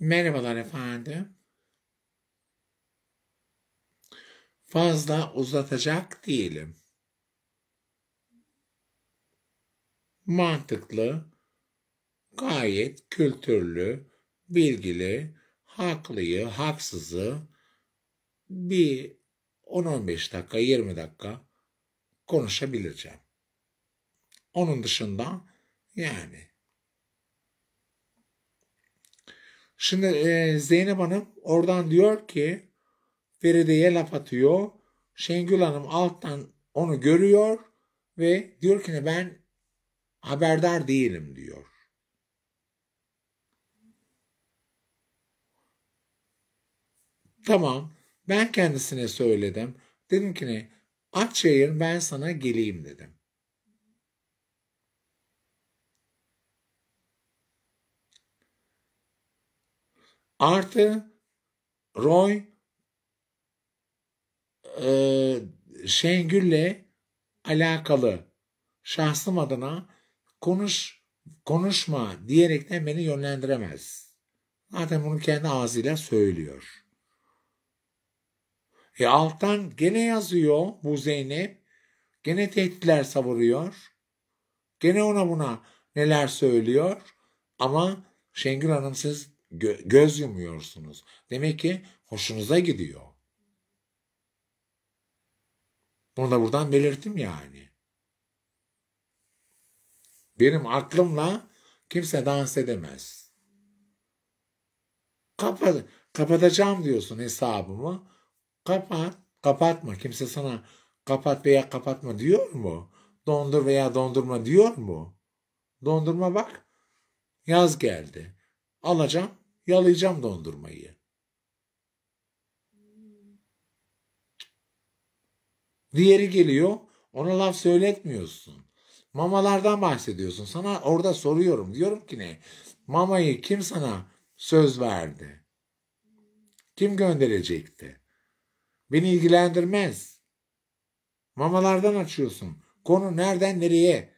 Merhabalar efendim. Fazla uzatacak değilim. Mantıklı, gayet kültürlü, bilgili, haklıyı, haksızı bir 10-15 dakika, 20 dakika konuşabileceğim. Onun dışında yani Şimdi e, Zeynep Hanım oradan diyor ki Feride'ye laf atıyor. Şengül Hanım alttan onu görüyor ve diyor ki ben haberdar değilim diyor. Tamam ben kendisine söyledim. Dedim ki ne aç yayın ben sana geleyim dedim. Artı Roy e, Şengül'le alakalı şahsım adına konuş konuşma diyerekten beni yönlendiremez. Zaten bunu kendi ağzıyla söylüyor. E alttan gene yazıyor bu Zeynep. Gene tehditler savuruyor. Gene ona buna neler söylüyor. Ama Şengül Hanım siz gö- göz yumuyorsunuz. Demek ki hoşunuza gidiyor. Bunu da buradan belirttim yani. Benim aklımla kimse dans edemez. Kapat, kapatacağım diyorsun hesabımı. Kapat, kapatma. Kimse sana kapat veya kapatma diyor mu? Dondur veya dondurma diyor mu? Dondurma bak. Yaz geldi. Alacağım, yalayacağım dondurmayı. Diğeri geliyor, ona laf söyletmiyorsun. Mamalardan bahsediyorsun. Sana orada soruyorum. Diyorum ki ne? Mamayı kim sana söz verdi? Kim gönderecekti? Beni ilgilendirmez. Mamalardan açıyorsun. Konu nereden nereye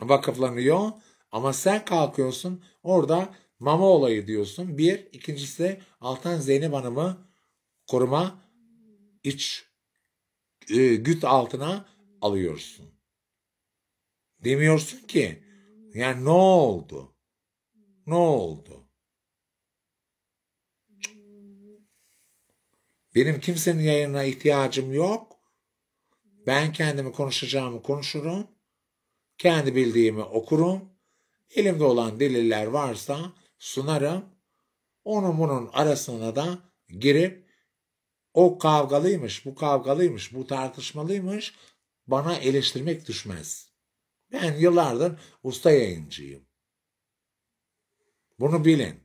vakıflanıyor? Ama sen kalkıyorsun orada mama olayı diyorsun. Bir. ikincisi de Altan Zeynep Hanım'ı koruma iç e, güt altına alıyorsun. Demiyorsun ki yani ne oldu? Ne oldu? Benim kimsenin yayına ihtiyacım yok. Ben kendimi konuşacağımı konuşurum. Kendi bildiğimi okurum. Elimde olan deliller varsa sunarım. Onun bunun arasına da girip o kavgalıymış, bu kavgalıymış, bu tartışmalıymış bana eleştirmek düşmez. Ben yıllardır usta yayıncıyım. Bunu bilin.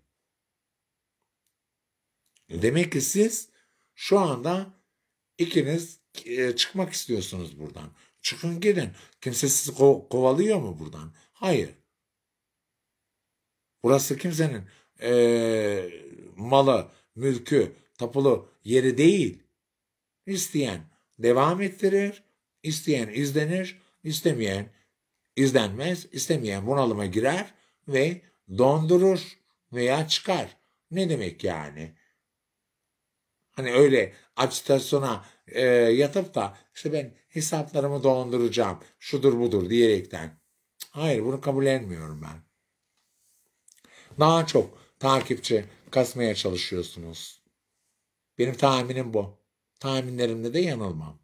Demek ki siz şu anda ikiniz e, çıkmak istiyorsunuz buradan. Çıkın gidin. Kimse sizi kovalıyor mu buradan? Hayır. Burası kimsenin e, ee, malı, mülkü, tapulu yeri değil. İsteyen devam ettirir, isteyen izlenir, istemeyen izlenmez, istemeyen bunalıma girer ve dondurur veya çıkar. Ne demek yani? Hani öyle agitasyona e, yatıp da işte ben hesaplarımı donduracağım şudur budur diyerekten. Hayır bunu kabul etmiyorum ben daha çok takipçi kasmaya çalışıyorsunuz. Benim tahminim bu. Tahminlerimde de yanılmam.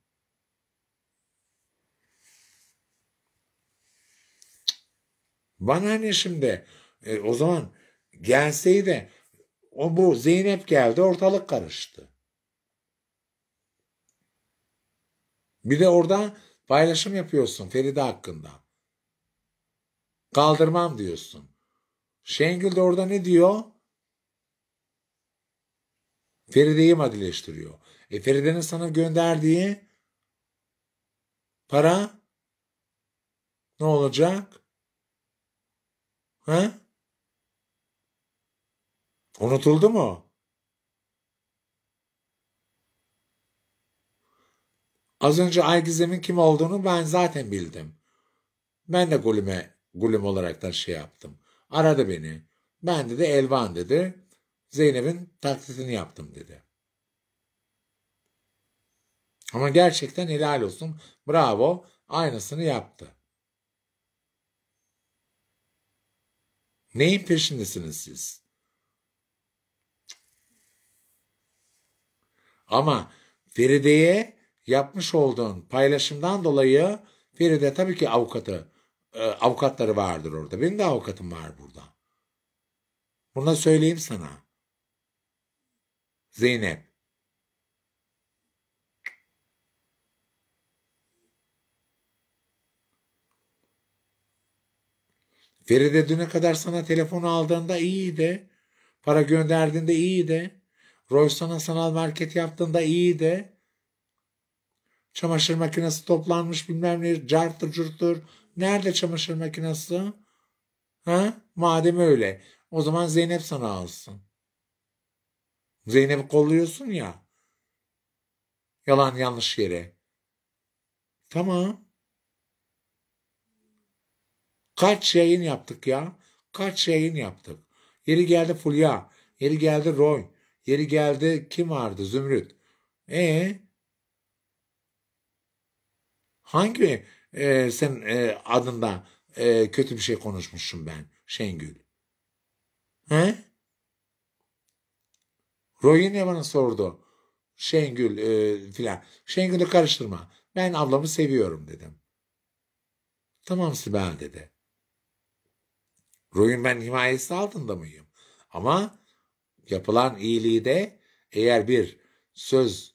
Bana ne şimdi? E, o zaman gelseydi o bu Zeynep geldi ortalık karıştı. Bir de orada paylaşım yapıyorsun Feride hakkında. Kaldırmam diyorsun. Şengül de orada ne diyor? Feride'yi madileştiriyor. E Feride'nin sana gönderdiği para ne olacak? Ha? Unutuldu mu? Az önce Aygizem'in kim olduğunu ben zaten bildim. Ben de gulüm'e gulüm olarak da şey yaptım. Aradı beni. Ben dedi Elvan dedi. Zeynep'in taklitini yaptım dedi. Ama gerçekten helal olsun. Bravo. Aynısını yaptı. Neyin peşindesiniz siz? Ama Feride'ye yapmış olduğun paylaşımdan dolayı Feride tabii ki avukatı e, avukatları vardır orada. Benim de avukatım var burada. Bunu da söyleyeyim sana. Zeynep. Feride düne kadar sana telefonu aldığında iyiydi. Para gönderdiğinde iyiydi. Roysan'a sanal market yaptığında iyiydi. Çamaşır makinesi toplanmış bilmem ne carttır curttur Nerede çamaşır makinesi? Ha? Madem öyle. O zaman Zeynep sana alsın. Zeynep'i kolluyorsun ya. Yalan yanlış yere. Tamam. Kaç yayın yaptık ya? Kaç yayın yaptık? Yeri geldi Fulya. Yeri geldi Roy. Yeri geldi kim vardı? Zümrüt. E Hangi e, sen e, adında e, kötü bir şey konuşmuşum ben Şengül. He? Rohine bana sordu. Şengül e, filan. Şengül'ü karıştırma. Ben ablamı seviyorum dedim. Tamam Sibel dedi. Royun ben himayesi altında mıyım? Ama yapılan iyiliği de eğer bir söz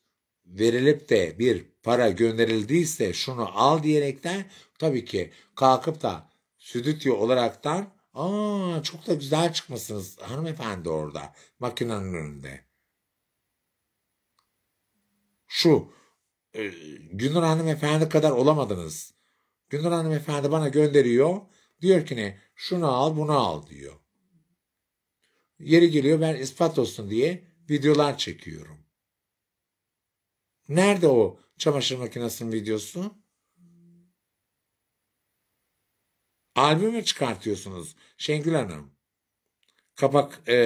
verilip de bir para gönderildiyse şunu al diyerekten tabii ki kalkıp da stüdyo olaraktan aa çok da güzel çıkmışsınız hanımefendi orada makinenin önünde. Şu e, Gündür hanımefendi kadar olamadınız. Gündür hanımefendi bana gönderiyor. Diyor ki ne şunu al bunu al diyor. Yeri geliyor ben ispat olsun diye videolar çekiyorum. Nerede o çamaşır makinesinin videosu? Albümü çıkartıyorsunuz Şengül Hanım. Kapak e,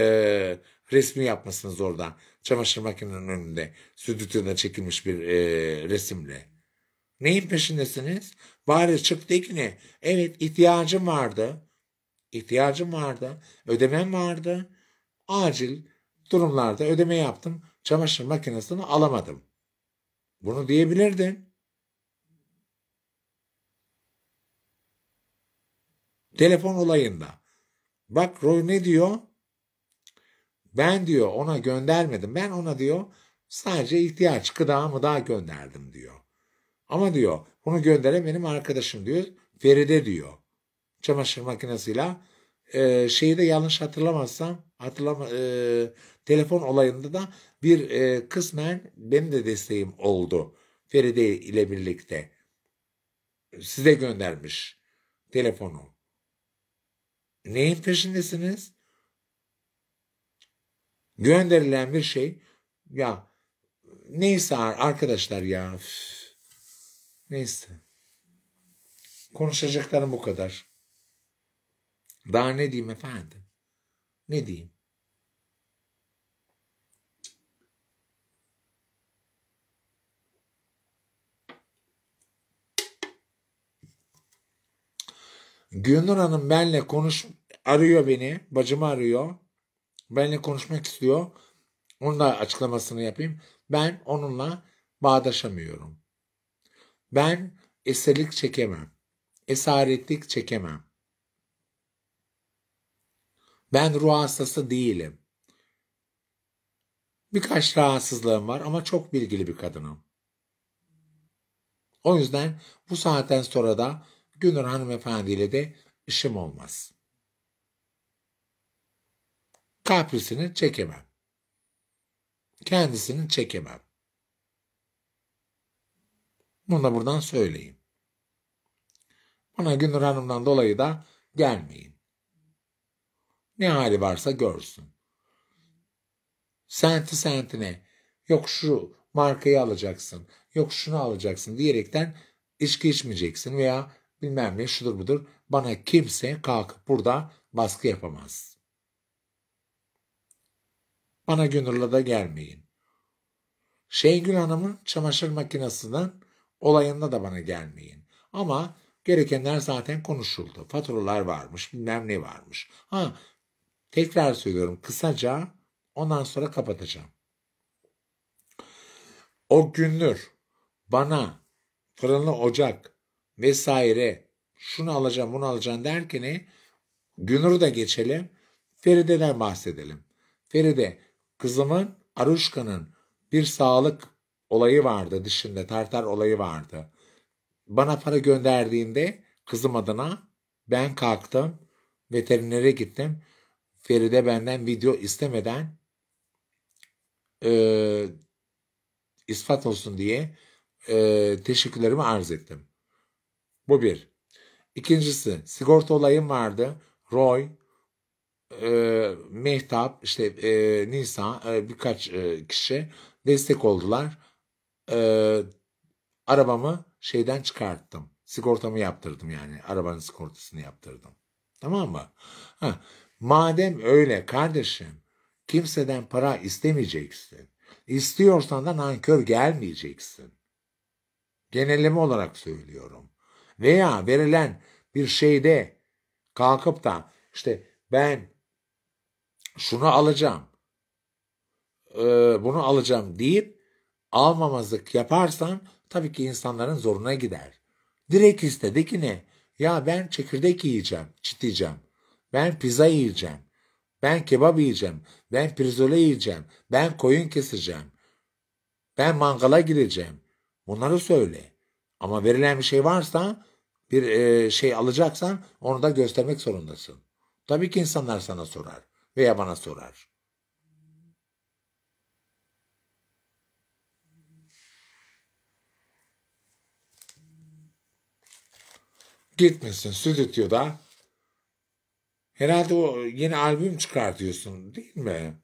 resmi yapmışsınız orada, Çamaşır makinenin önünde stüdyoda çekilmiş bir e, resimle. Neyin peşindesiniz? Bari çık de ki ne? Evet ihtiyacım vardı. İhtiyacım vardı. Ödemem vardı. Acil durumlarda ödeme yaptım. Çamaşır makinesini alamadım. Bunu diyebilirdin. Telefon olayında. Bak Roy ne diyor? Ben diyor ona göndermedim. Ben ona diyor sadece ihtiyaç gıda mı daha gönderdim diyor. Ama diyor bunu gönderen benim arkadaşım diyor. Feride diyor. Çamaşır makinesiyle e, şeyi de yanlış hatırlamazsam hatırlama, e, telefon olayında da bir e, kısmen benim de desteğim oldu. Feride ile birlikte. Size göndermiş telefonu. Neyin peşindesiniz? Gönderilen bir şey ya neyse arkadaşlar ya üf. neyse konuşacaklarım bu kadar. Daha ne diyeyim efendim? Ne diyeyim? Gülnur Hanım benle konuş arıyor beni. Bacımı arıyor. Benle konuşmak istiyor. Onun da açıklamasını yapayım. Ben onunla bağdaşamıyorum. Ben eserlik çekemem. Esaretlik çekemem. Ben ruh hastası değilim. Birkaç rahatsızlığım var ama çok bilgili bir kadınım. O yüzden bu saatten sonra da Gönül hanımefendiyle de işim olmaz. Kaprisini çekemem. Kendisini çekemem. Bunu da buradan söyleyeyim. Bana Gönül Hanım'dan dolayı da gelmeyin. Ne hali varsa görsün. Senti sentine yok şu markayı alacaksın, yok şunu alacaksın diyerekten içki içmeyeceksin veya bilmem ne şudur budur. Bana kimse kalkıp burada baskı yapamaz. Bana gönüllü de gelmeyin. Şengül Hanım'ın çamaşır makinesinden olayında da bana gelmeyin. Ama gerekenler zaten konuşuldu. Faturalar varmış, bilmem ne varmış. Ha, tekrar söylüyorum kısaca ondan sonra kapatacağım. O günlür bana fırınlı ocak vesaire şunu alacağım bunu alacağım derken e, Günur'u da geçelim. Feride'den bahsedelim. Feride kızımın Aruşka'nın bir sağlık olayı vardı dışında tartar olayı vardı. Bana para gönderdiğinde kızım adına ben kalktım veterinere gittim. Feride benden video istemeden e, ispat olsun diye e, teşekkürlerimi arz ettim. Bu bir. İkincisi sigorta olayım vardı. Roy, e, Mehtap, işte e, Nisa e, birkaç e, kişi destek oldular. E, arabamı şeyden çıkarttım. Sigortamı yaptırdım yani. Arabanın sigortasını yaptırdım. Tamam mı? Ha, madem öyle kardeşim kimseden para istemeyeceksin. İstiyorsan da nankör gelmeyeceksin. Genelleme olarak söylüyorum veya verilen bir şeyde kalkıp da işte ben şunu alacağım, e, bunu alacağım deyip almamazlık yaparsan tabii ki insanların zoruna gider. Direkt ne? ya ben çekirdek yiyeceğim, çiteceğim. Ben pizza yiyeceğim. Ben kebap yiyeceğim. Ben pirzole yiyeceğim. Ben koyun keseceğim. Ben mangala gireceğim. Bunları söyle. Ama verilen bir şey varsa bir e, şey alacaksan onu da göstermek zorundasın. Tabii ki insanlar sana sorar veya bana sorar. Gitmesin stüdyoda. Herhalde o yeni albüm çıkartıyorsun değil mi?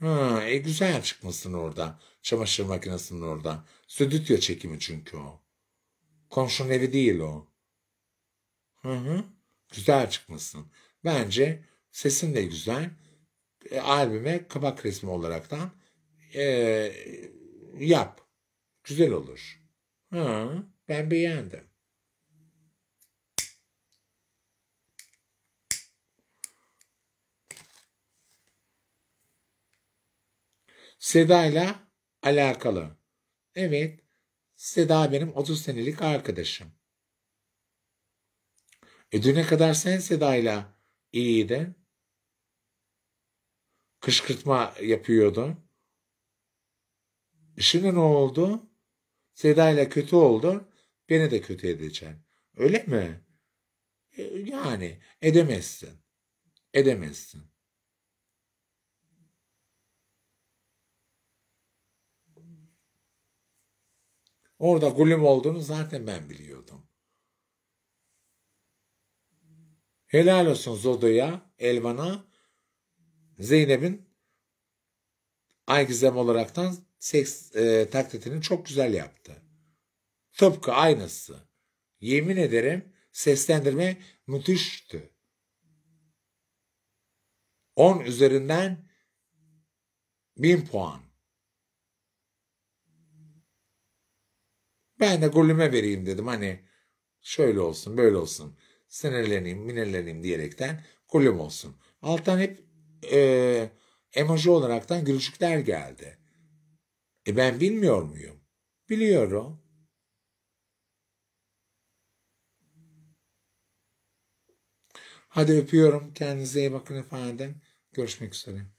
Ha, e güzel çıkmışsın orada. Çamaşır makinesinin orada. Stüdyo çekimi çünkü o. Komşunun evi değil o. Hı hı. Güzel çıkmışsın. Bence sesin de güzel. E, albüme kabak resmi olaraktan e, yap. Güzel olur. Hı, ben beğendim. Seda'yla alakalı. Evet. Seda benim 30 senelik arkadaşım. E düne kadar sen Seda'yla iyiydi. Kışkırtma yapıyordu. E, şimdi ne oldu? Seda'yla kötü oldu. Beni de kötü edeceksin. Öyle mi? E, yani edemezsin. Edemezsin. Orada gulüm olduğunu zaten ben biliyordum. Helal olsun Zodo'ya, Elvan'a, Zeynep'in Aygizem olaraktan seks e, taklitini çok güzel yaptı. Tıpkı aynısı. Yemin ederim seslendirme müthişti. 10 üzerinden 1000 puan. Ben de golüme vereyim dedim. Hani şöyle olsun böyle olsun. Sinirleneyim minirleneyim diyerekten golüm olsun. Alttan hep e, emoji olaraktan gülücükler geldi. E ben bilmiyor muyum? Biliyorum. Hadi öpüyorum. Kendinize iyi bakın efendim. Görüşmek üzere.